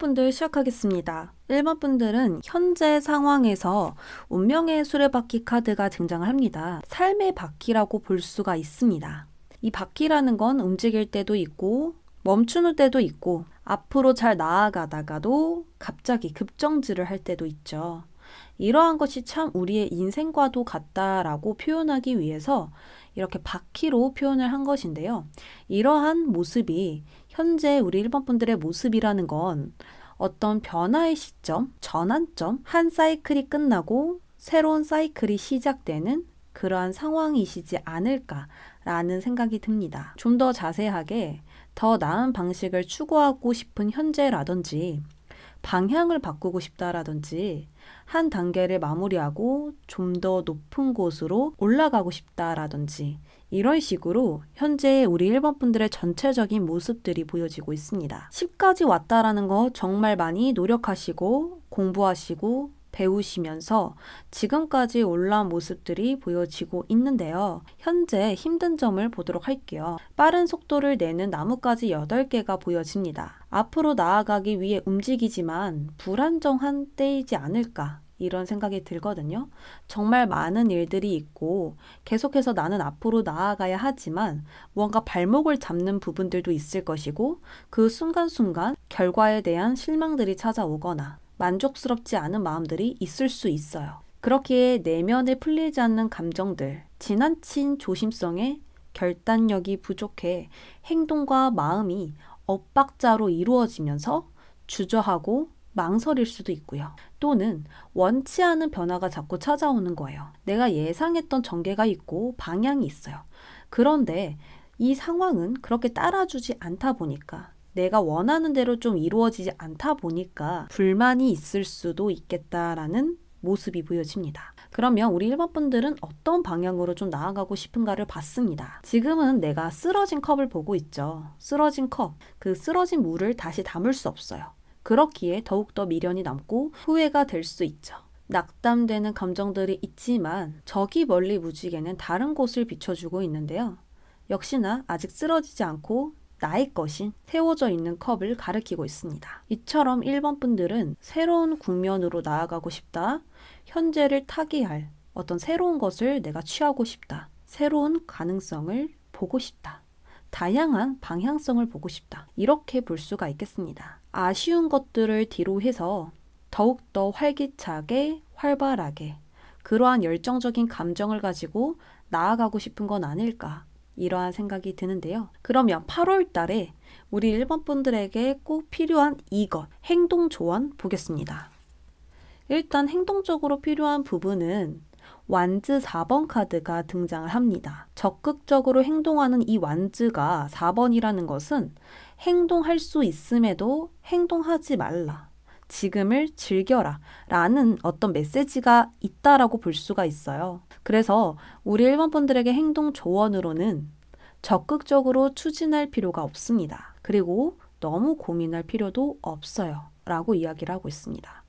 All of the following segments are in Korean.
1번분들 시작하겠습니다. 1번분들은 현재 상황에서 운명의 수레바퀴 카드가 등장을 합니다. 삶의 바퀴라고 볼 수가 있습니다. 이 바퀴라는 건 움직일 때도 있고 멈추는 때도 있고 앞으로 잘 나아가다가도 갑자기 급정지를 할 때도 있죠. 이러한 것이 참 우리의 인생과도 같다라고 표현하기 위해서 이렇게 바퀴로 표현을 한 것인데요. 이러한 모습이 현재 우리 일반 분들의 모습이라는 건 어떤 변화의 시점, 전환점, 한 사이클이 끝나고 새로운 사이클이 시작되는 그러한 상황이시지 않을까라는 생각이 듭니다. 좀 더 자세하게 더 나은 방식을 추구하고 싶은 현재라든지 방향을 바꾸고 싶다라든지 한 단계를 마무리하고 좀 더 높은 곳으로 올라가고 싶다라든지 이런 식으로 현재 우리 일본 분들의 전체적인 모습들이 보여지고 있습니다. 10까지 왔다라는 거 정말 많이 노력하시고 공부하시고 배우시면서 지금까지 올라온 모습들이 보여지고 있는데요. 현재 힘든 점을 보도록 할게요. 빠른 속도를 내는 나뭇가지 8개가 보여집니다. 앞으로 나아가기 위해 움직이지만 불안정한 때이지 않을까 이런 생각이 들거든요. 정말 많은 일들이 있고 계속해서 나는 앞으로 나아가야 하지만 무언가 발목을 잡는 부분들도 있을 것이고 그 순간순간 결과에 대한 실망들이 찾아오거나 만족스럽지 않은 마음들이 있을 수 있어요. 그렇기에 내면에 풀리지 않는 감정들, 지나친 조심성에 결단력이 부족해 행동과 마음이 엇박자로 이루어지면서 주저하고 망설일 수도 있고요. 또는 원치 않은 변화가 자꾸 찾아오는 거예요. 내가 예상했던 전개가 있고 방향이 있어요. 그런데 이 상황은 그렇게 따라주지 않다 보니까 내가 원하는 대로 좀 이루어지지 않다 보니까 불만이 있을 수도 있겠다라는 모습이 보여집니다. 그러면 우리 일반 분들은 어떤 방향으로 좀 나아가고 싶은가를 봤습니다. 지금은 내가 쓰러진 컵을 보고 있죠. 쓰러진 컵. 그 쓰러진 물을 다시 담을 수 없어요. 그렇기에 더욱더 미련이 남고 후회가 될 수 있죠. 낙담되는 감정들이 있지만 저기 멀리 무지개는 다른 곳을 비춰주고 있는데요. 역시나 아직 쓰러지지 않고 나의 것인 세워져 있는 컵을 가리키고 있습니다. 이처럼 1번 분들은 새로운 국면으로 나아가고 싶다. 현재를 타개할 어떤 새로운 것을 내가 취하고 싶다. 새로운 가능성을 보고 싶다. 다양한 방향성을 보고 싶다. 이렇게 볼 수가 있겠습니다. 아쉬운 것들을 뒤로 해서 더욱더 활기차게, 활발하게, 그러한 열정적인 감정을 가지고 나아가고 싶은 건 아닐까. 이러한 생각이 드는데요. 그러면 8월 달에 우리 1번 분들에게 꼭 필요한 이것, 행동 조언 보겠습니다. 일단 행동적으로 필요한 부분은 완즈 4번 카드가 등장을 합니다. 적극적으로 행동하는 이 완즈가 4번이라는 것은 행동할 수 있음에도 행동하지 말라. 지금을 즐겨라 라는 어떤 메시지가 있다라고 볼 수가 있어요. 그래서 우리 1번 분들에게 행동 조언으로는 적극적으로 추진할 필요가 없습니다. 그리고 너무 고민할 필요도 없어요. 라고 이야기를 하고 있습니다.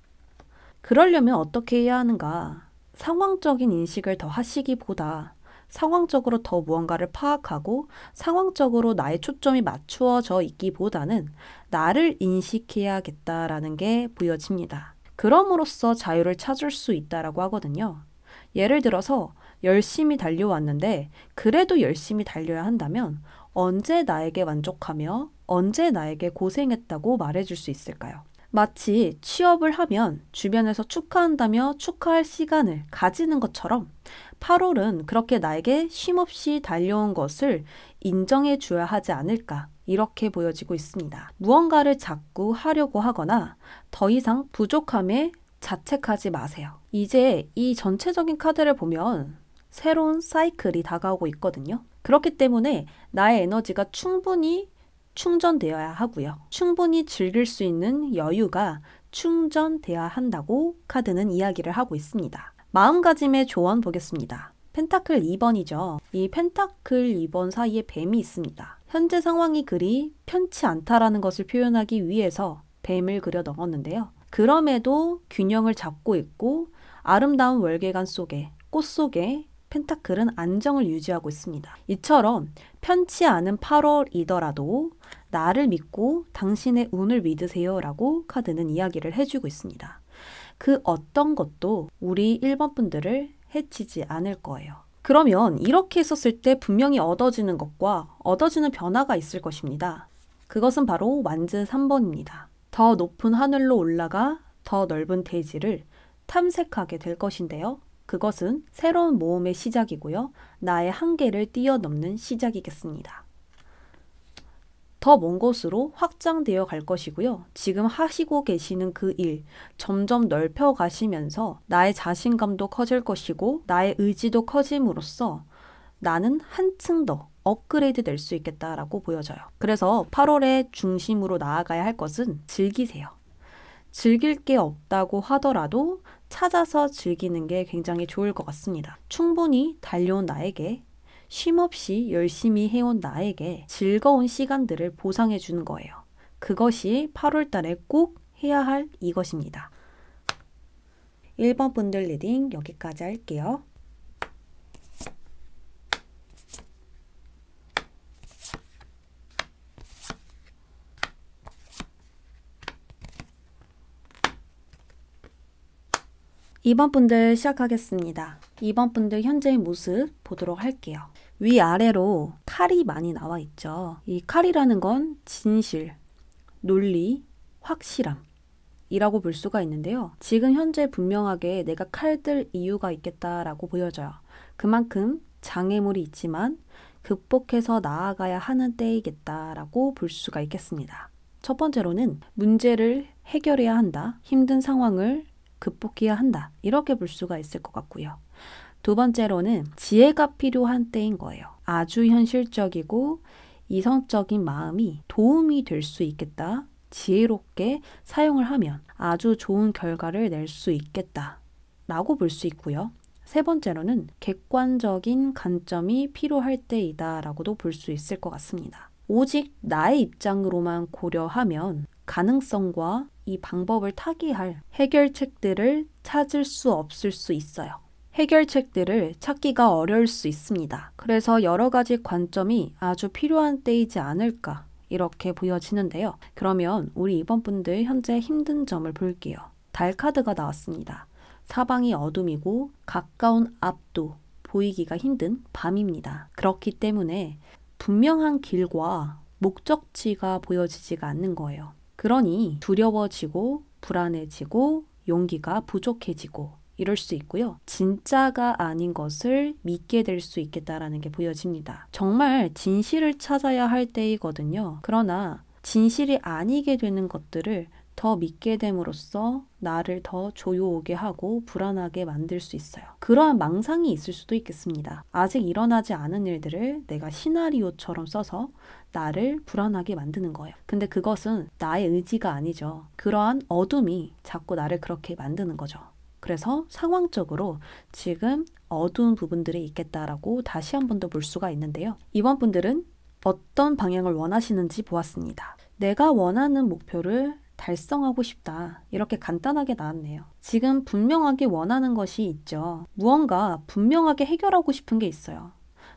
그러려면 어떻게 해야 하는가? 상황적인 인식을 더 하시기보다 상황적으로 더 무언가를 파악하고 상황적으로 나의 초점이 맞추어져 있기보다는 나를 인식해야겠다라는 게 보여집니다. 그럼으로써 자유를 찾을 수 있다라고 하거든요. 예를 들어서 열심히 달려왔는데 그래도 열심히 달려야 한다면 언제 나에게 만족하며 언제 나에게 고생했다고 말해줄 수 있을까요? 마치 취업을 하면 주변에서 축하한다며 축하할 시간을 가지는 것처럼 8월은 그렇게 나에게 쉼없이 달려온 것을 인정해 줘야 하지 않을까 이렇게 보여지고 있습니다. 무언가를 자꾸 하려고 하거나 더 이상 부족함에 자책하지 마세요. 이제 이 전체적인 카드를 보면 새로운 사이클이 다가오고 있거든요. 그렇기 때문에 나의 에너지가 충분히 충전되어야 하고요. 충분히 즐길 수 있는 여유가 충전돼야 한다고 카드는 이야기를 하고 있습니다. 마음가짐의 조언 보겠습니다. 펜타클 2번이죠. 이 펜타클 2번 사이에 뱀이 있습니다. 현재 상황이 그리 편치 않다라는 것을 표현하기 위해서 뱀을 그려 넣었는데요. 그럼에도 균형을 잡고 있고 아름다운 월계관 속에 꽃 속에 펜타클은 안정을 유지하고 있습니다. 이처럼 편치 않은 8월이더라도 나를 믿고 당신의 운을 믿으세요 라고 카드는 이야기를 해주고 있습니다. 그 어떤 것도 우리 1번 분들을 해치지 않을 거예요. 그러면 이렇게 했었을 때 분명히 얻어지는 것과 얻어지는 변화가 있을 것입니다. 그것은 바로 완즈 3번입니다. 더 높은 하늘로 올라가 더 넓은 대지를 탐색하게 될 것인데요. 그것은 새로운 모험의 시작이고요. 나의 한계를 뛰어넘는 시작이겠습니다. 더 먼 곳으로 확장되어 갈 것이고요. 지금 하시고 계시는 그 일, 점점 넓혀 가시면서 나의 자신감도 커질 것이고, 나의 의지도 커짐으로써 나는 한층 더 업그레이드 될 수 있겠다라고 보여져요. 그래서 8월의 중심으로 나아가야 할 것은 즐기세요. 즐길 게 없다고 하더라도 찾아서 즐기는 게 굉장히 좋을 것 같습니다. 충분히 달려온 나에게 쉼없이 열심히 해온 나에게 즐거운 시간들을 보상해 주는 거예요. 그것이 8월 달에 꼭 해야 할 이것입니다. 1번 분들 리딩 여기까지 할게요. 2번 분들 시작하겠습니다. 2번 분들 현재의 모습 보도록 할게요. 위아래로 칼이 많이 나와 있죠. 이 칼이라는 건 진실, 논리, 확실함 이라고 볼 수가 있는데요. 지금 현재 분명하게 내가 칼들 이유가 있겠다라고 보여져요. 그만큼 장애물이 있지만 극복해서 나아가야 하는 때이겠다라고 볼 수가 있겠습니다. 첫 번째로는 문제를 해결해야 한다. 힘든 상황을 극복해야 한다. 이렇게 볼 수가 있을 것 같고요. 두 번째로는 지혜가 필요한 때인 거예요. 아주 현실적이고 이성적인 마음이 도움이 될 수 있겠다. 지혜롭게 사용을 하면 아주 좋은 결과를 낼 수 있겠다. 라고 볼 수 있고요. 세 번째로는 객관적인 관점이 필요할 때이다 라고도 볼 수 있을 것 같습니다. 오직 나의 입장으로만 고려하면 가능성과 이 방법을 타기할 해결책들을 찾을 수 없을 수 있어요. 해결책들을 찾기가 어려울 수 있습니다. 그래서 여러 가지 관점이 아주 필요한 때이지 않을까 이렇게 보여지는데요. 그러면 우리 이번 분들 현재 힘든 점을 볼게요. 달 카드가 나왔습니다. 사방이 어둠이고 가까운 앞도 보이기가 힘든 밤입니다. 그렇기 때문에 분명한 길과 목적지가 보여지지가 않는 거예요. 그러니 두려워지고 불안해지고 용기가 부족해지고 이럴 수 있고요. 진짜가 아닌 것을 믿게 될 수 있겠다라는 게 보여집니다. 정말 진실을 찾아야 할 때이거든요. 그러나 진실이 아니게 되는 것들을 더 믿게 됨으로써 나를 더 조여오게 하고 불안하게 만들 수 있어요. 그러한 망상이 있을 수도 있겠습니다. 아직 일어나지 않은 일들을 내가 시나리오처럼 써서 나를 불안하게 만드는 거예요. 근데 그것은 나의 의지가 아니죠. 그러한 어둠이 자꾸 나를 그렇게 만드는 거죠. 그래서 상황적으로 지금 어두운 부분들이 있겠다라고 다시 한 번 더 볼 수가 있는데요. 이번 분들은 어떤 방향을 원하시는지 보았습니다. 내가 원하는 목표를 달성하고 싶다. 이렇게 간단하게 나왔네요. 지금 분명하게 원하는 것이 있죠. 무언가 분명하게 해결하고 싶은 게 있어요.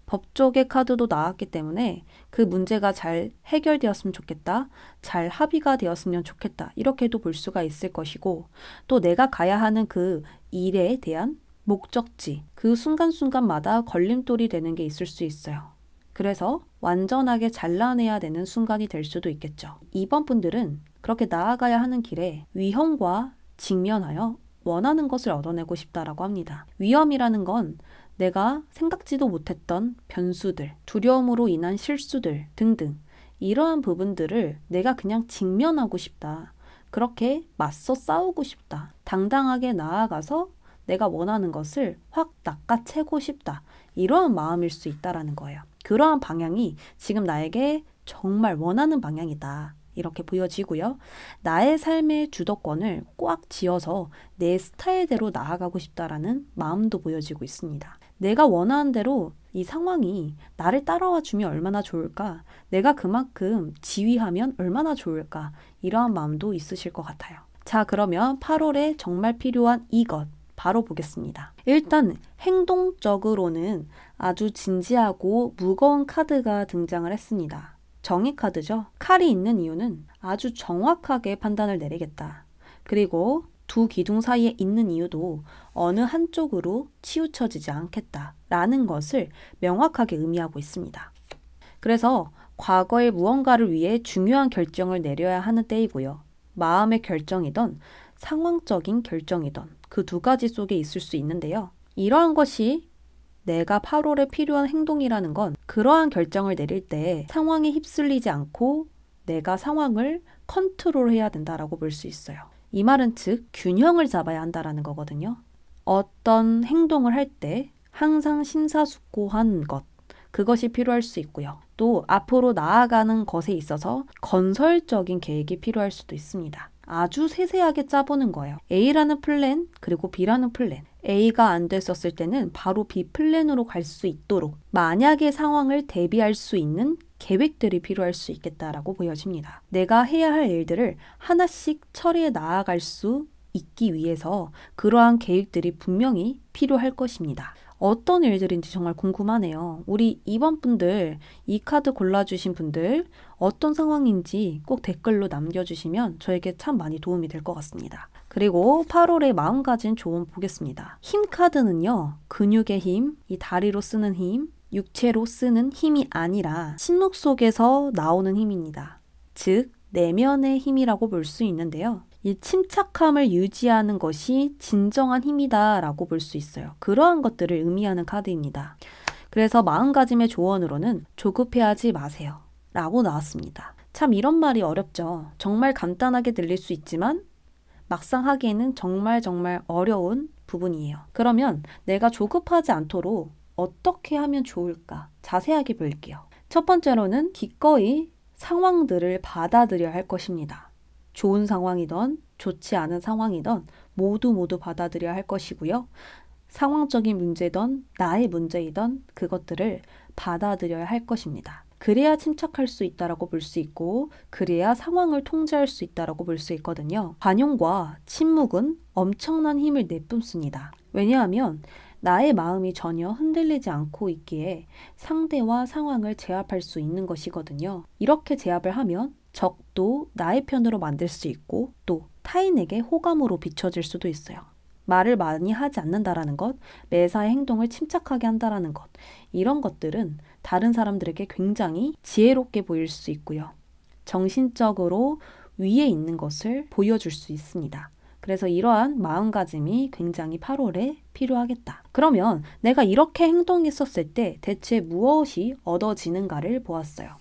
법조계 카드도 나왔기 때문에 그 문제가 잘 해결되었으면 좋겠다, 잘 합의가 되었으면 좋겠다, 이렇게도 볼 수가 있을 것이고, 또 내가 가야 하는 그 일에 대한 목적지, 그 순간순간마다 걸림돌이 되는 게 있을 수 있어요. 그래서 완전하게 잘라내야 되는 순간이 될 수도 있겠죠. 이번 분들은 그렇게 나아가야 하는 길에 위험과 직면하여 원하는 것을 얻어내고 싶다라고 합니다. 위험이라는 건 내가 생각지도 못했던 변수들, 두려움으로 인한 실수들 등등 이러한 부분들을 내가 그냥 직면하고 싶다. 그렇게 맞서 싸우고 싶다. 당당하게 나아가서 내가 원하는 것을 확 낚아채고 싶다. 이러한 마음일 수 있다라는 거예요. 그러한 방향이 지금 나에게 정말 원하는 방향이다. 이렇게 보여지고요. 나의 삶의 주도권을 꽉 쥐어서 내 스타일대로 나아가고 싶다라는 마음도 보여지고 있습니다. 내가 원하는 대로 이 상황이 나를 따라와 주면 얼마나 좋을까? 내가 그만큼 지휘하면 얼마나 좋을까? 이러한 마음도 있으실 것 같아요. 자, 그러면 8월에 정말 필요한 이것 바로 보겠습니다. 일단 행동적으로는 아주 진지하고 무거운 카드가 등장을 했습니다. 정의 카드죠. 칼이 있는 이유는 아주 정확하게 판단을 내리겠다. 그리고 두 기둥 사이에 있는 이유도 어느 한쪽으로 치우쳐지지 않겠다라는 것을 명확하게 의미하고 있습니다. 그래서 과거의 무언가를 위해 중요한 결정을 내려야 하는 때이고요. 마음의 결정이던 상황적인 결정이던 그 두 가지 속에 있을 수 있는데요. 이러한 것이 내가 8월에 필요한 행동이라는 건 그러한 결정을 내릴 때 상황에 휩쓸리지 않고 내가 상황을 컨트롤해야 된다라고 볼 수 있어요. 이 말은 즉 균형을 잡아야 한다라는 거거든요. 어떤 행동을 할 때 항상 심사숙고한 것 그것이 필요할 수 있고요. 또 앞으로 나아가는 것에 있어서 건설적인 계획이 필요할 수도 있습니다. 아주 세세하게 짜보는 거예요. A라는 플랜, 그리고 B라는 플랜. A가 안 됐었을 때는 바로 B 플랜으로 갈 수 있도록 만약의 상황을 대비할 수 있는 계획들이 필요할 수 있겠다라고 보여집니다. 내가 해야 할 일들을 하나씩 처리해 나아갈 수 있기 위해서 그러한 계획들이 분명히 필요할 것입니다. 어떤 일들인지 정말 궁금하네요. 우리 2번 분들, 이 카드 골라주신 분들, 어떤 상황인지 꼭 댓글로 남겨주시면 저에게 참 많이 도움이 될 것 같습니다. 그리고 8월의 마음가짐 조언 보겠습니다. 힘 카드는요. 근육의 힘, 이 다리로 쓰는 힘, 육체로 쓰는 힘이 아니라 침묵 속에서 나오는 힘입니다. 즉, 내면의 힘이라고 볼 수 있는데요. 이 침착함을 유지하는 것이 진정한 힘이다라고 볼 수 있어요. 그러한 것들을 의미하는 카드입니다. 그래서 마음가짐의 조언으로는 조급해하지 마세요. 라고 나왔습니다. 참 이런 말이 어렵죠. 정말 간단하게 들릴 수 있지만 막상 하기에는 정말 정말 어려운 부분이에요. 그러면 내가 조급하지 않도록 어떻게 하면 좋을까? 자세하게 볼게요. 첫 번째로는 기꺼이 상황들을 받아들여야 할 것입니다. 좋은 상황이든 좋지 않은 상황이든 모두 모두 받아들여야 할 것이고요. 상황적인 문제든 나의 문제이든 그것들을 받아들여야 할 것입니다. 그래야 침착할 수 있다라고 볼 수 있고 그래야 상황을 통제할 수 있다라고 볼 수 있거든요. 관용과 침묵은 엄청난 힘을 내뿜습니다. 왜냐하면 나의 마음이 전혀 흔들리지 않고 있기에 상대와 상황을 제압할 수 있는 것이거든요. 이렇게 제압을 하면 적도 나의 편으로 만들 수 있고 또 타인에게 호감으로 비춰질 수도 있어요. 말을 많이 하지 않는다라는 것, 매사의 행동을 침착하게 한다라는 것, 이런 것들은 다른 사람들에게 굉장히 지혜롭게 보일 수 있고요. 정신적으로 위에 있는 것을 보여줄 수 있습니다. 그래서 이러한 마음가짐이 굉장히 8월에 필요하겠다. 그러면 내가 이렇게 행동했었을 때 대체 무엇이 얻어지는가를 보았어요.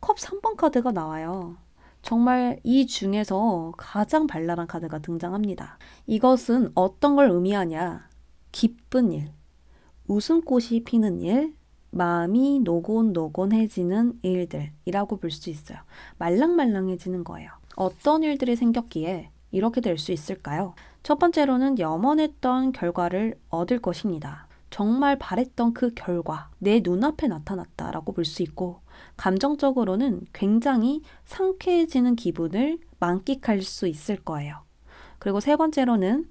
컵 3번 카드가 나와요. 정말 이 중에서 가장 발랄한 카드가 등장합니다. 이것은 어떤 걸 의미하냐? 기쁜 일, 웃음꽃이 피는 일, 마음이 노곤노곤해지는 일들이라고 볼 수 있어요. 말랑말랑해지는 거예요. 어떤 일들이 생겼기에 이렇게 될 수 있을까요? 첫 번째로는 염원했던 결과를 얻을 것입니다. 정말 바랬던 그 결과, 내 눈앞에 나타났다라고 볼 수 있고, 감정적으로는 굉장히 상쾌해지는 기분을 만끽할 수 있을 거예요. 그리고 세 번째로는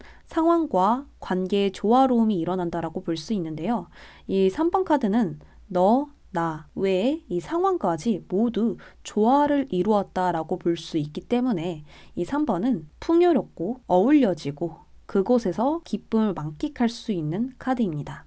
상황과 관계의 조화로움이 일어난다라고 볼 수 있는데요. 이 3번 카드는 너, 나 외에 이 상황까지 모두 조화를 이루었다라고 볼 수 있기 때문에 이 3번은 풍요롭고 어울려지고 그곳에서 기쁨을 만끽할 수 있는 카드입니다.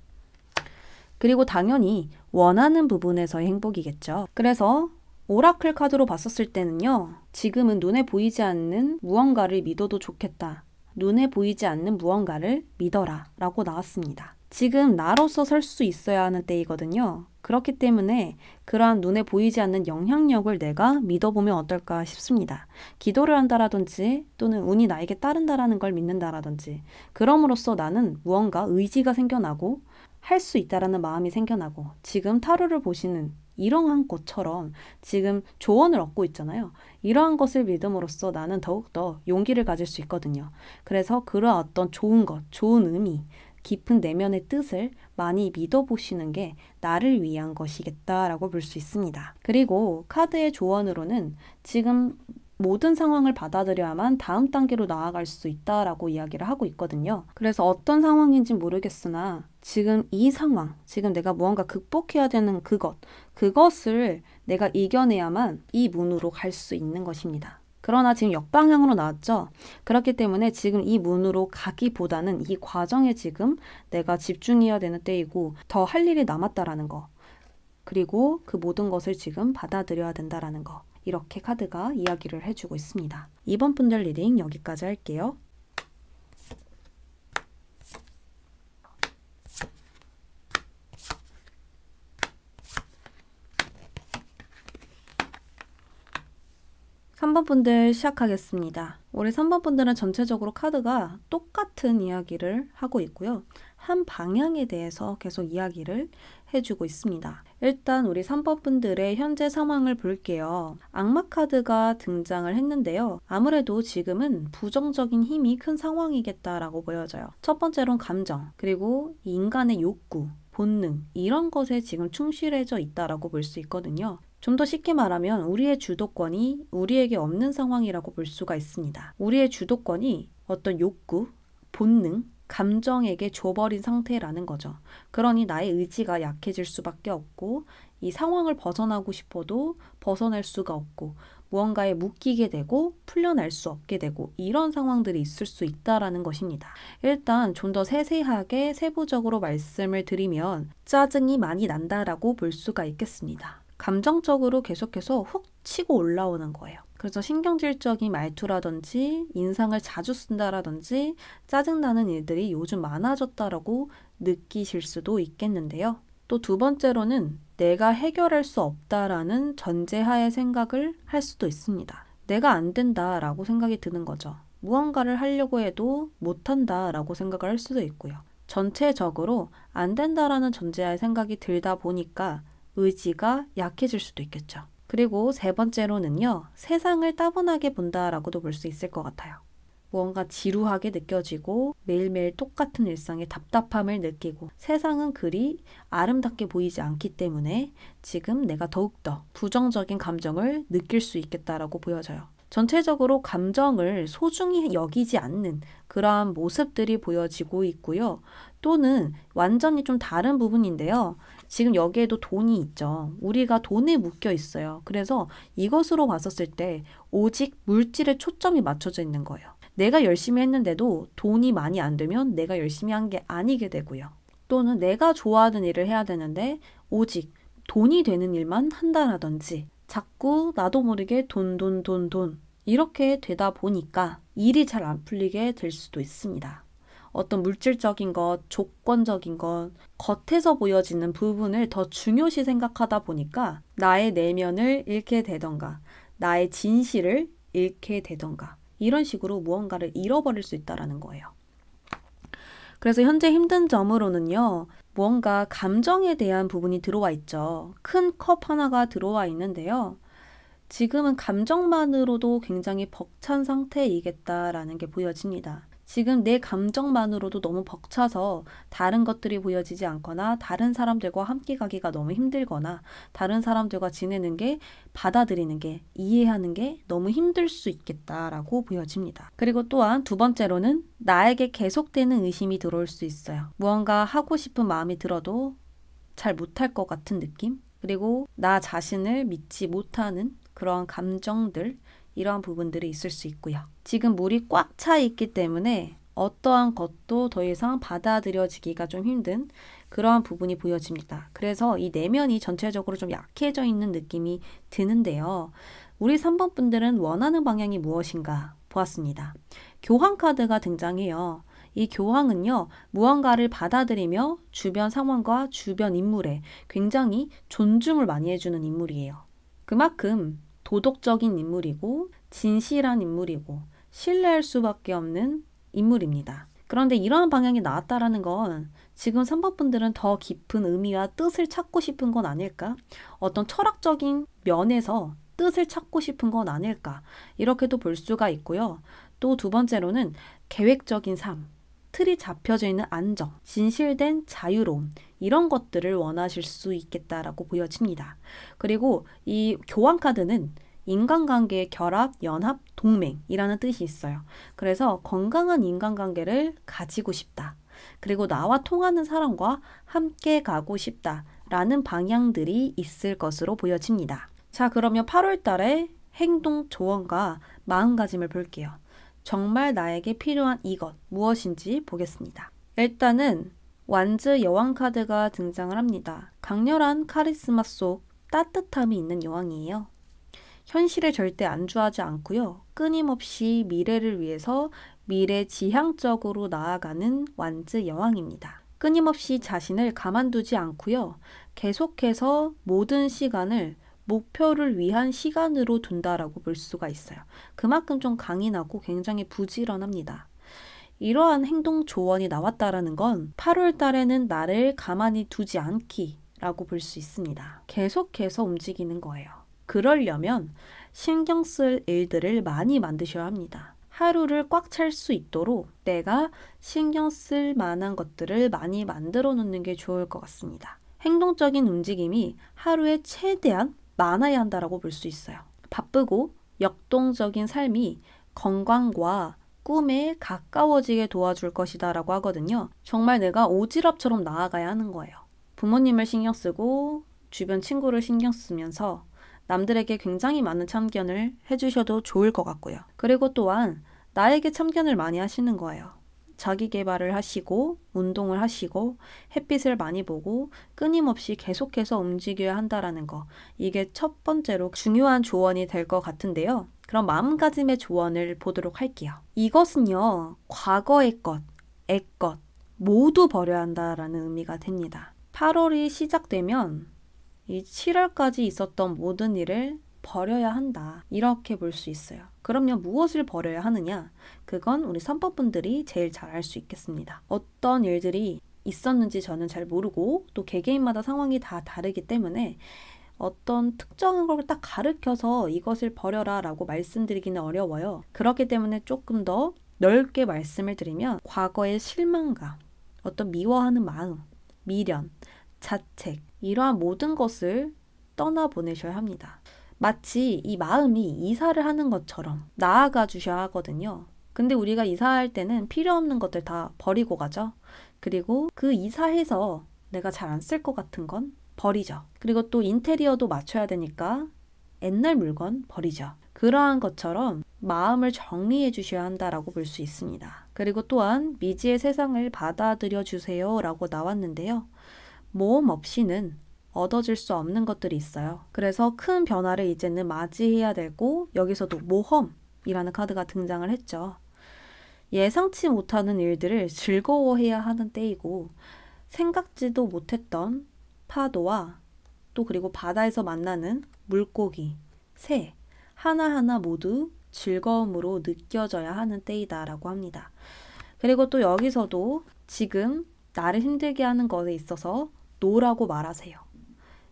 그리고 당연히 원하는 부분에서의 행복이겠죠. 그래서 오라클 카드로 봤었을 때는요, 지금은 눈에 보이지 않는 무언가를 믿어도 좋겠다. 눈에 보이지 않는 무언가를 믿어라. 라고 나왔습니다. 지금 나로서 설 수 있어야 하는 때이거든요. 그렇기 때문에 그러한 눈에 보이지 않는 영향력을 내가 믿어보면 어떨까 싶습니다. 기도를 한다라든지 또는 운이 나에게 따른다라는 걸 믿는다라든지 그럼으로써 나는 무언가 의지가 생겨나고 할 수 있다라는 마음이 생겨나고 지금 타로를 보시는 이러한 것처럼 지금 조언을 얻고 있잖아요. 이러한 것을 믿음으로써 나는 더욱더 용기를 가질 수 있거든요. 그래서 그러한 어떤 좋은 것, 좋은 의미, 깊은 내면의 뜻을 많이 믿어보시는 게 나를 위한 것이겠다라고 볼 수 있습니다. 그리고 카드의 조언으로는 지금 모든 상황을 받아들여야만 다음 단계로 나아갈 수 있다라고 이야기를 하고 있거든요. 그래서 어떤 상황인지 모르겠으나 지금 이 상황, 지금 내가 무언가 극복해야 되는 그것, 그것을 내가 이겨내야만 이 문으로 갈 수 있는 것입니다. 그러나 지금 역방향으로 나왔죠. 그렇기 때문에 지금 이 문으로 가기보다는 이 과정에 지금 내가 집중해야 되는 때이고 더 할 일이 남았다라는 거. 그리고 그 모든 것을 지금 받아들여야 된다라는 거. 이렇게 카드가 이야기를 해주고 있습니다. 이번 분들 리딩 여기까지 할게요. 3번 분들 시작하겠습니다. 올해 3번 분들은 전체적으로 카드가 똑같은 이야기를 하고 있고요. 한 방향에 대해서 계속 이야기를 해주고 있습니다. 일단 우리 3번 분들의 현재 상황을 볼게요. 악마 카드가 등장을 했는데요. 아무래도 지금은 부정적인 힘이 큰 상황이겠다라고 보여져요. 첫 번째로는 감정, 그리고 인간의 욕구, 본능 이런 것에 지금 충실해져 있다라고 볼 수 있거든요. 좀더 쉽게 말하면 우리의 주도권이 우리에게 없는 상황이라고 볼 수가 있습니다. 우리의 주도권이 어떤 욕구, 본능, 감정에게 줘버린 상태라는 거죠. 그러니 나의 의지가 약해질 수밖에 없고 이 상황을 벗어나고 싶어도 벗어날 수가 없고 무언가에 묶이게 되고 풀려날 수 없게 되고 이런 상황들이 있을 수 있다라는 것입니다. 일단 좀 더 세세하게 세부적으로 말씀을 드리면 짜증이 많이 난다라고 볼 수가 있겠습니다. 감정적으로 계속해서 훅 치고 올라오는 거예요. 그래서 신경질적인 말투라든지 인상을 자주 쓴다라든지 짜증나는 일들이 요즘 많아졌다라고 느끼실 수도 있겠는데요. 또 두 번째로는 내가 해결할 수 없다라는 전제하에 생각을 할 수도 있습니다. 내가 안 된다라고 생각이 드는 거죠. 무언가를 하려고 해도 못한다라고 생각을 할 수도 있고요. 전체적으로 안 된다라는 전제하에 생각이 들다 보니까 의지가 약해질 수도 있겠죠. 그리고 세 번째로는요, 세상을 따분하게 본다라고도 볼 수 있을 것 같아요. 무언가 지루하게 느껴지고 매일매일 똑같은 일상에 답답함을 느끼고 세상은 그리 아름답게 보이지 않기 때문에 지금 내가 더욱더 부정적인 감정을 느낄 수 있겠다라고 보여져요. 전체적으로 감정을 소중히 여기지 않는 그러한 모습들이 보여지고 있고요. 또는 완전히 좀 다른 부분인데요. 지금 여기에도 돈이 있죠. 우리가 돈에 묶여 있어요. 그래서 이것으로 봤었을 때 오직 물질에 초점이 맞춰져 있는 거예요. 내가 열심히 했는데도 돈이 많이 안 되면 내가 열심히 한 게 아니게 되고요. 또는 내가 좋아하는 일을 해야 되는데 오직 돈이 되는 일만 한다라든지 자꾸 나도 모르게 돈, 돈, 돈, 돈 이렇게 되다 보니까 일이 잘 안 풀리게 될 수도 있습니다. 어떤 물질적인 것, 조건적인 것, 겉에서 보여지는 부분을 더 중요시 생각하다 보니까 나의 내면을 잃게 되던가, 나의 진실을 잃게 되던가, 이런 식으로 무언가를 잃어버릴 수있다는 거예요. 그래서 현재 힘든 점으로는요, 무언가 감정에 대한 부분이 들어와 있죠. 큰 컵 하나가 들어와 있는데요. 지금은 감정만으로도 굉장히 벅찬 상태이겠다라는 게 보여집니다. 지금 내 감정만으로도 너무 벅차서 다른 것들이 보여지지 않거나 다른 사람들과 함께 가기가 너무 힘들거나 다른 사람들과 지내는 게 받아들이는 게 이해하는 게 너무 힘들 수 있겠다라고 보여집니다. 그리고 또한 두 번째로는 나에게 계속되는 의심이 들어올 수 있어요. 무언가 하고 싶은 마음이 들어도 잘 못할 것 같은 느낌? 그리고 나 자신을 믿지 못하는 그러한 감정들, 이러한 부분들이 있을 수 있고요. 지금 물이 꽉 차 있기 때문에 어떠한 것도 더 이상 받아들여지기가 좀 힘든 그러한 부분이 보여집니다. 그래서 이 내면이 전체적으로 좀 약해져 있는 느낌이 드는데요. 우리 3번 분들은 원하는 방향이 무엇인가 보았습니다. 교황 카드가 등장해요. 이 교황은요, 무언가를 받아들이며 주변 상황과 주변 인물에 굉장히 존중을 많이 해주는 인물이에요. 그만큼 도덕적인 인물이고 진실한 인물이고 신뢰할 수밖에 없는 인물입니다. 그런데 이러한 방향이 나왔다라는 건 지금 삼바분들은 더 깊은 의미와 뜻을 찾고 싶은 건 아닐까? 어떤 철학적인 면에서 뜻을 찾고 싶은 건 아닐까? 이렇게도 볼 수가 있고요. 또 두 번째로는 계획적인 삶, 틀이 잡혀져 있는 안정, 진실된 자유로움, 이런 것들을 원하실 수 있겠다라고 보여집니다. 그리고 이 교환카드는 인간관계의 결합, 연합, 동맹이라는 뜻이 있어요. 그래서 건강한 인간관계를 가지고 싶다. 그리고 나와 통하는 사람과 함께 가고 싶다. 라는 방향들이 있을 것으로 보여집니다. 자, 그러면 8월 달에 행동 조언과 마음가짐을 볼게요. 정말 나에게 필요한 이것 무엇인지 보겠습니다. 일단은 완즈 여왕 카드가 등장을 합니다. 강렬한 카리스마 속 따뜻함이 있는 여왕이에요. 현실에 절대 안주하지 않고요. 끊임없이 미래를 위해서 미래 지향적으로 나아가는 완즈 여왕입니다. 끊임없이 자신을 가만두지 않고요. 계속해서 모든 시간을 목표를 위한 시간으로 둔다라고 볼 수가 있어요. 그만큼 좀 강인하고 굉장히 부지런합니다. 이러한 행동 조언이 나왔다라는 건 8월 달에는 나를 가만히 두지 않기라고 볼 수 있습니다. 계속해서 움직이는 거예요. 그러려면 신경 쓸 일들을 많이 만드셔야 합니다. 하루를 꽉 찰 수 있도록 내가 신경 쓸 만한 것들을 많이 만들어 놓는 게 좋을 것 같습니다. 행동적인 움직임이 하루에 최대한 많아야 한다라고 볼 수 있어요. 바쁘고 역동적인 삶이 건강과 꿈에 가까워지게 도와줄 것이다 라고 하거든요. 정말 내가 오지랖처럼 나아가야 하는 거예요. 부모님을 신경 쓰고 주변 친구를 신경 쓰면서 남들에게 굉장히 많은 참견을 해주셔도 좋을 것 같고요. 그리고 또한 나에게 참견을 많이 하시는 거예요. 자기 개발을 하시고 운동을 하시고 햇빛을 많이 보고 끊임없이 계속해서 움직여야 한다라는 거. 이게 첫 번째로 중요한 조언이 될 것 같은데요. 그럼 마음가짐의 조언을 보도록 할게요. 이것은요. 과거의 것, 애 것, 모두 버려야 한다라는 의미가 됩니다. 8월이 시작되면 이 7월까지 있었던 모든 일을 버려야 한다. 이렇게 볼 수 있어요. 그럼요, 무엇을 버려야 하느냐? 그건 우리 선법분들이 제일 잘 알 수 있겠습니다. 어떤 일들이 있었는지 저는 잘 모르고 또 개개인마다 상황이 다 다르기 때문에 어떤 특정한 걸 딱 가르켜서 이것을 버려라 라고 말씀드리기는 어려워요. 그렇기 때문에 조금 더 넓게 말씀을 드리면 과거의 실망감, 어떤 미워하는 마음, 미련, 자책, 이러한 모든 것을 떠나보내셔야 합니다. 마치 이 마음이 이사를 하는 것처럼 나아가 주셔야 하거든요. 근데 우리가 이사할 때는 필요 없는 것들 다 버리고 가죠. 그리고 그 이사해서 내가 잘 안 쓸 것 같은 건 버리죠. 그리고 또 인테리어도 맞춰야 되니까 옛날 물건 버리죠. 그러한 것처럼 마음을 정리해 주셔야 한다라고 볼 수 있습니다. 그리고 또한 미지의 세상을 받아들여 주세요라고 나왔는데요. 모험 없이는 얻어질 수 없는 것들이 있어요. 그래서 큰 변화를 이제는 맞이해야 되고 여기서도 모험이라는 카드가 등장을 했죠. 예상치 못하는 일들을 즐거워해야 하는 때이고 생각지도 못했던 파도와 또 그리고 바다에서 만나는 물고기, 새 하나하나 모두 즐거움으로 느껴져야 하는 때이다라고 합니다. 그리고 또 여기서도 지금 나를 힘들게 하는 것에 있어서 노라고 말하세요.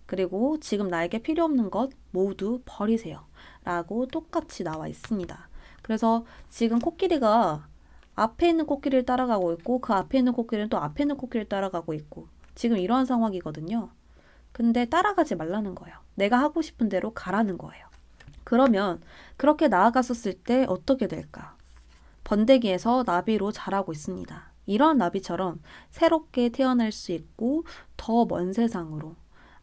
그리고 지금 나에게 필요 없는 것 모두 버리세요. 라고 똑같이 나와 있습니다. 그래서 지금 코끼리가 앞에 있는 코끼리를 따라가고 있고 그 앞에 있는 코끼리는 또 앞에 있는 코끼리를 따라가고 있고 지금 이러한 상황이거든요. 근데 따라가지 말라는 거예요. 내가 하고 싶은 대로 가라는 거예요. 그러면 그렇게 나아갔었을 때 어떻게 될까? 번데기에서 나비로 자라고 있습니다. 이러한 나비처럼 새롭게 태어날 수 있고 더 먼 세상으로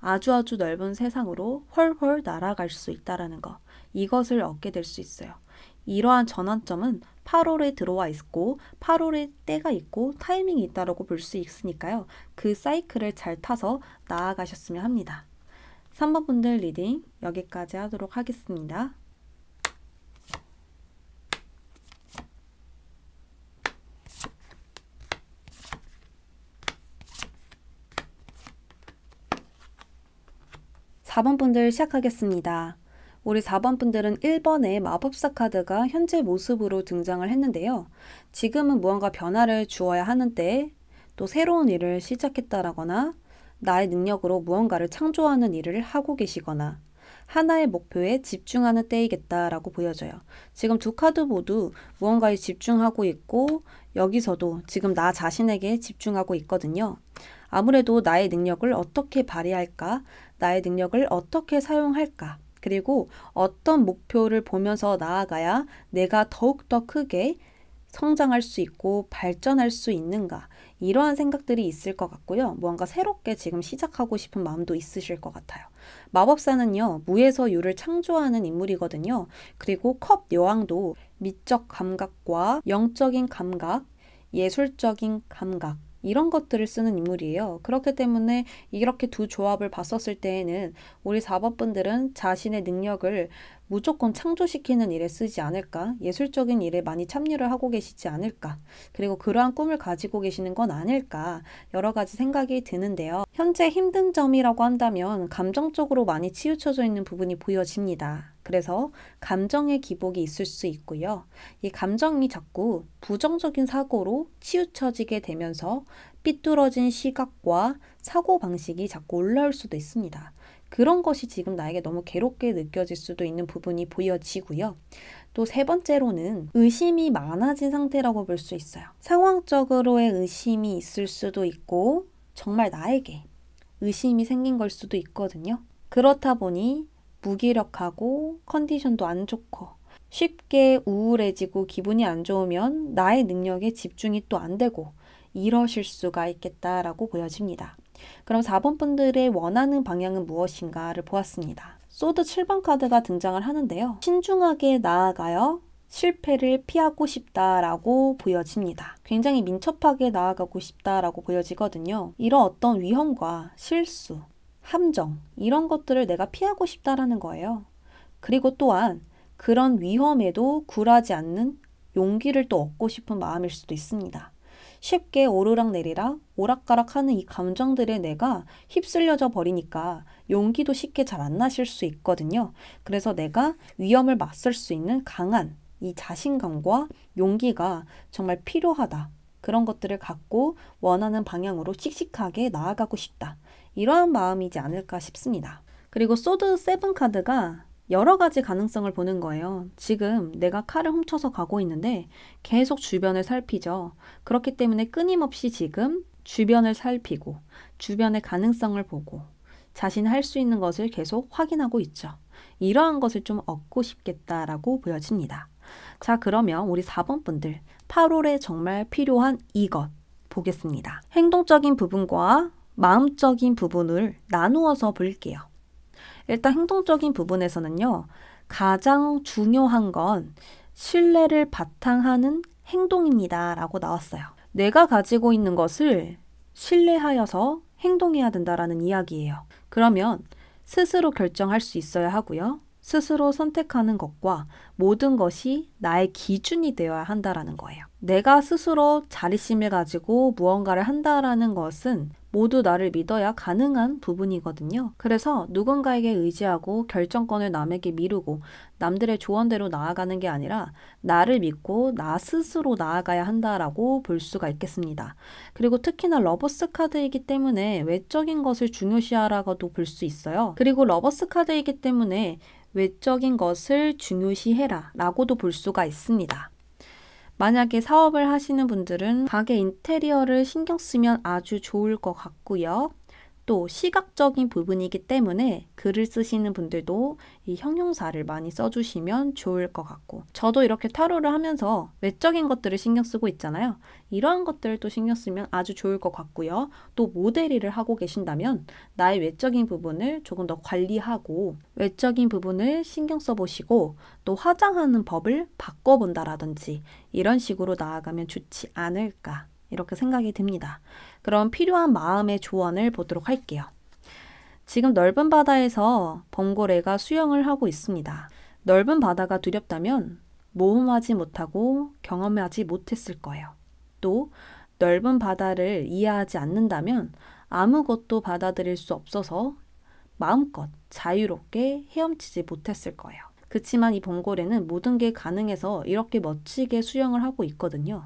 아주 아주 넓은 세상으로 훨훨 날아갈 수 있다라는 것, 이것을 얻게 될 수 있어요. 이러한 전환점은 8월에 들어와 있고 8월에 때가 있고 타이밍이 있다라고 볼 수 있으니까요. 그 사이클을 잘 타서 나아가셨으면 합니다. 3번 분들 리딩 여기까지 하도록 하겠습니다. 4번 분들 시작하겠습니다. 우리 4번 분들은 1번의 마법사 카드가 현재 모습으로 등장을 했는데요. 지금은 무언가 변화를 주어야 하는 때에 또 새로운 일을 시작했다라거나 나의 능력으로 무언가를 창조하는 일을 하고 계시거나 하나의 목표에 집중하는 때이겠다라고 보여져요. 지금 두 카드 모두 무언가에 집중하고 있고 여기서도 지금 나 자신에게 집중하고 있거든요. 아무래도 나의 능력을 어떻게 발휘할까, 나의 능력을 어떻게 사용할까, 그리고 어떤 목표를 보면서 나아가야 내가 더욱더 크게 성장할 수 있고 발전할 수 있는가 이러한 생각들이 있을 것 같고요. 무언가 새롭게 지금 시작하고 싶은 마음도 있으실 것 같아요. 마법사는요, 무에서 유를 창조하는 인물이거든요. 그리고 컵 여왕도 미적 감각과 영적인 감각, 예술적인 감각, 이런 것들을 쓰는 인물이에요. 그렇기 때문에 이렇게 두 조합을 봤었을 때에는 우리 4번분들은 자신의 능력을 무조건 창조시키는 일에 쓰지 않을까, 예술적인 일에 많이 참여를 하고 계시지 않을까, 그리고 그러한 꿈을 가지고 계시는 건 아닐까, 여러 가지 생각이 드는데요. 현재 힘든 점이라고 한다면 감정적으로 많이 치우쳐져 있는 부분이 보여집니다. 그래서 감정의 기복이 있을 수 있고요. 이 감정이 자꾸 부정적인 사고로 치우쳐지게 되면서 삐뚤어진 시각과 사고 방식이 자꾸 올라올 수도 있습니다. 그런 것이 지금 나에게 너무 괴롭게 느껴질 수도 있는 부분이 보여지고요. 또 세 번째로는 의심이 많아진 상태라고 볼 수 있어요. 상황적으로의 의심이 있을 수도 있고 정말 나에게 의심이 생긴 걸 수도 있거든요. 그렇다 보니 무기력하고 컨디션도 안 좋고 쉽게 우울해지고 기분이 안 좋으면 나의 능력에 집중이 또 안 되고 이러실 수가 있겠다라고 보여집니다. 그럼 4번 분들의 원하는 방향은 무엇인가를 보았습니다. 소드 7번 카드가 등장을 하는데요. 신중하게 나아가요. 실패를 피하고 싶다라고 보여집니다. 굉장히 민첩하게 나아가고 싶다라고 보여지거든요. 이런 어떤 위험과 실수, 함정, 이런 것들을 내가 피하고 싶다라는 거예요. 그리고 또한 그런 위험에도 굴하지 않는 용기를 또 얻고 싶은 마음일 수도 있습니다. 쉽게 오르락내리락, 오락가락 하는 이 감정들에 내가 휩쓸려져 버리니까 용기도 쉽게 잘 안 나실 수 있거든요. 그래서 내가 위험을 맞설 수 있는 강한 이 자신감과 용기가 정말 필요하다. 그런 것들을 갖고 원하는 방향으로 씩씩하게 나아가고 싶다. 이러한 마음이지 않을까 싶습니다. 그리고 소드 세븐 카드가 여러 가지 가능성을 보는 거예요. 지금 내가 칼을 훔쳐서 가고 있는데 계속 주변을 살피죠. 그렇기 때문에 끊임없이 지금 주변을 살피고 주변의 가능성을 보고 자신 할 수 있는 것을 계속 확인하고 있죠. 이러한 것을 좀 얻고 싶겠다라고 보여집니다. 자, 그러면 우리 4번 분들 8월에 정말 필요한 이것 보겠습니다. 행동적인 부분과 마음적인 부분을 나누어서 볼게요. 일단 행동적인 부분에서는요, 가장 중요한 건 신뢰를 바탕하는 행동입니다. 라고 나왔어요. 내가 가지고 있는 것을 신뢰하여서 행동해야 된다라는 이야기예요. 그러면 스스로 결정할 수 있어야 하고요. 스스로 선택하는 것과 모든 것이 나의 기준이 되어야 한다라는 거예요. 내가 스스로 자립심을 가지고 무언가를 한다라는 것은 모두 나를 믿어야 가능한 부분이거든요. 그래서 누군가에게 의지하고 결정권을 남에게 미루고 남들의 조언대로 나아가는 게 아니라 나를 믿고 나 스스로 나아가야 한다라고 볼 수가 있겠습니다. 그리고 특히나 러버스 카드이기 때문에 외적인 것을 중요시하라고도 볼 수 있어요. 그리고 러버스 카드이기 때문에 외적인 것을 중요시해라 라고도 볼 수가 있습니다. 만약에 사업을 하시는 분들은 가게 인테리어를 신경 쓰면 아주 좋을 것 같고요. 또 시각적인 부분이기 때문에 글을 쓰시는 분들도 이 형용사를 많이 써주시면 좋을 것 같고 저도 이렇게 타로를 하면서 외적인 것들을 신경 쓰고 있잖아요. 이러한 것들을 또 신경 쓰면 아주 좋을 것 같고요. 또 모델 일을 하고 계신다면 나의 외적인 부분을 조금 더 관리하고 외적인 부분을 신경 써보시고 또 화장하는 법을 바꿔본다라든지 이런 식으로 나아가면 좋지 않을까 이렇게 생각이 듭니다. 그럼 필요한 마음의 조언을 보도록 할게요. 지금 넓은 바다에서 범고래가 수영을 하고 있습니다. 넓은 바다가 두렵다면 모험하지 못하고 경험하지 못했을 거예요. 또 넓은 바다를 이해하지 않는다면 아무것도 받아들일 수 없어서 마음껏 자유롭게 헤엄치지 못했을 거예요. 그치만 이 범고래는 모든 게 가능해서 이렇게 멋지게 수영을 하고 있거든요.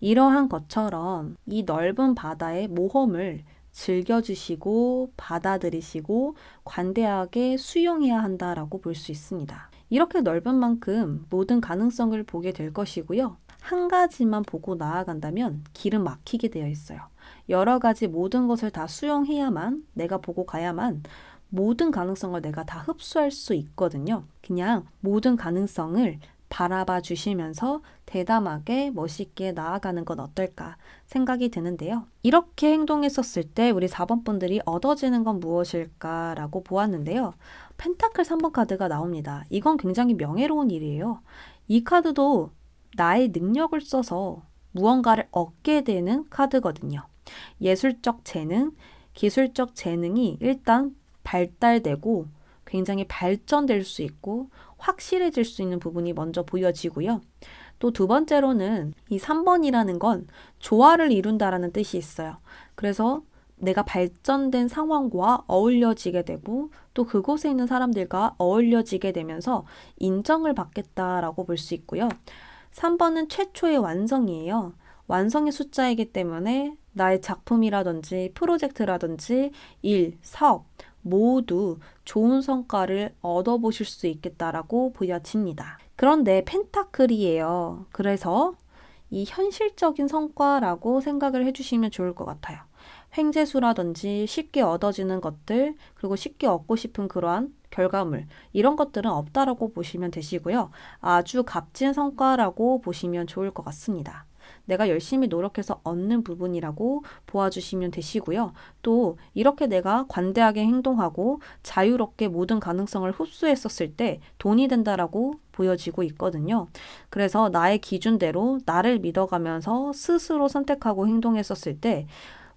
이러한 것처럼 이 넓은 바다의 모험을 즐겨주시고 받아들이시고 관대하게 수용해야 한다라고 볼 수 있습니다. 이렇게 넓은 만큼 모든 가능성을 보게 될 것이고요. 한 가지만 보고 나아간다면 길은 막히게 되어 있어요. 여러 가지 모든 것을 다 수용해야만 내가 보고 가야만 모든 가능성을 내가 다 흡수할 수 있거든요. 그냥 모든 가능성을 바라봐 주시면서 대담하게 멋있게 나아가는 건 어떨까 생각이 드는데요. 이렇게 행동했었을 때 우리 4번 분들이 얻어지는 건 무엇일까라고 보았는데요. 펜타클 3번 카드가 나옵니다. 이건 굉장히 명예로운 일이에요. 이 카드도 나의 능력을 써서 무언가를 얻게 되는 카드거든요. 예술적 재능, 기술적 재능이 일단 발달되고 굉장히 발전될 수 있고 확실해질 수 있는 부분이 먼저 보여지고요. 또 두 번째로는 이 3번이라는 건 조화를 이룬다라는 뜻이 있어요. 그래서 내가 발전된 상황과 어울려지게 되고 또 그곳에 있는 사람들과 어울려지게 되면서 인정을 받겠다라고 볼 수 있고요. 3번은 최초의 완성이에요. 완성의 숫자이기 때문에 나의 작품이라든지 프로젝트라든지 일, 사업, 모두 좋은 성과를 얻어보실 수 있겠다라고 보여집니다. 그런데 펜타클이에요. 그래서 이 현실적인 성과라고 생각을 해주시면 좋을 것 같아요. 횡재수라든지 쉽게 얻어지는 것들, 그리고 쉽게 얻고 싶은 그러한 결과물, 이런 것들은 없다라고 보시면 되시고요. 아주 값진 성과라고 보시면 좋을 것 같습니다. 내가 열심히 노력해서 얻는 부분이라고 보아주시면 되시고요. 또 이렇게 내가 관대하게 행동하고 자유롭게 모든 가능성을 흡수했었을 때 돈이 된다라고 보여지고 있거든요. 그래서 나의 기준대로 나를 믿어가면서 스스로 선택하고 행동했었을 때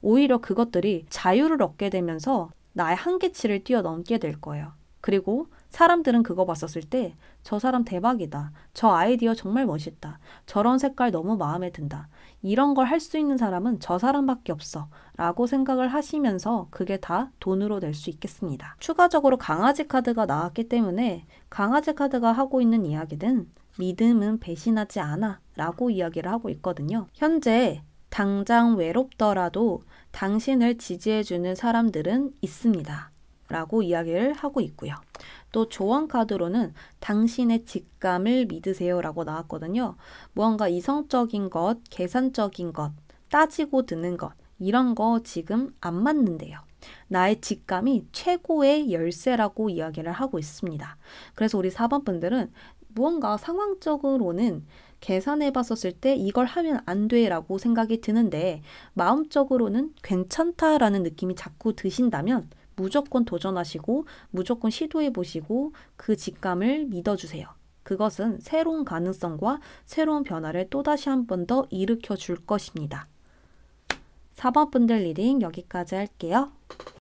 오히려 그것들이 자유를 얻게 되면서 나의 한계치를 뛰어넘게 될 거예요. 그리고 사람들은 그거 봤었을 때 저 사람 대박이다. 저 아이디어 정말 멋있다. 저런 색깔 너무 마음에 든다. 이런 걸 할 수 있는 사람은 저 사람밖에 없어. 라고 생각을 하시면서 그게 다 돈으로 낼 수 있겠습니다. 추가적으로 강아지 카드가 나왔기 때문에 강아지 카드가 하고 있는 이야기는 믿음은 배신하지 않아 라고 이야기를 하고 있거든요. 현재 당장 외롭더라도 당신을 지지해주는 사람들은 있습니다. 라고 이야기를 하고 있고요. 또 조언 카드로는 당신의 직감을 믿으세요라고 나왔거든요. 무언가 이성적인 것, 계산적인 것, 따지고 드는 것 이런 거 지금 안 맞는데요. 나의 직감이 최고의 열쇠라고 이야기를 하고 있습니다. 그래서 우리 4번 분들은 무언가 상황적으로는 계산해 봤었을 때 이걸 하면 안 돼라고 생각이 드는데 마음적으로는 괜찮다라는 느낌이 자꾸 드신다면 무조건 도전하시고 무조건 시도해 보시고 그 직감을 믿어주세요. 그것은 새로운 가능성과 새로운 변화를 또다시 한 번 더 일으켜 줄 것입니다. 4번 분들 리딩 여기까지 할게요.